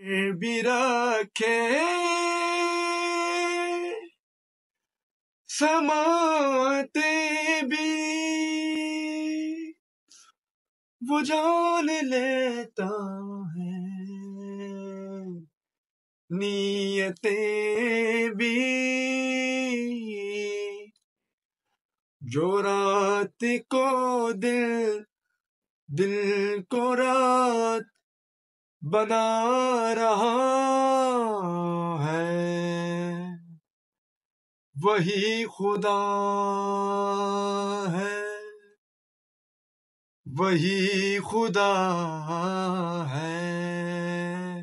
बिरखे समाते भी वो जान लेता है नियते भी जो रात को दिल दिल को रात बना रहा है वही खुदा है वही खुदा है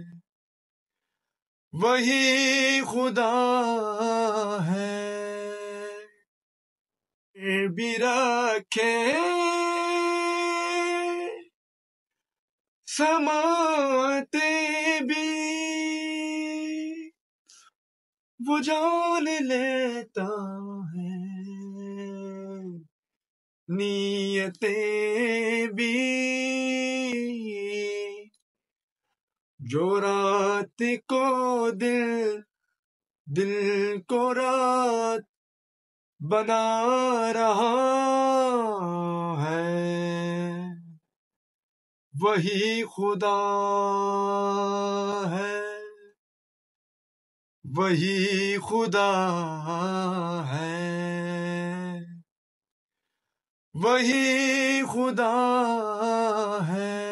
वही खुदा है बिरा खे समाते भी वो जान लेता है नियते भी जो रात को दिल दिल को रात बना रहा वही खुदा है वही खुदा है वही खुदा है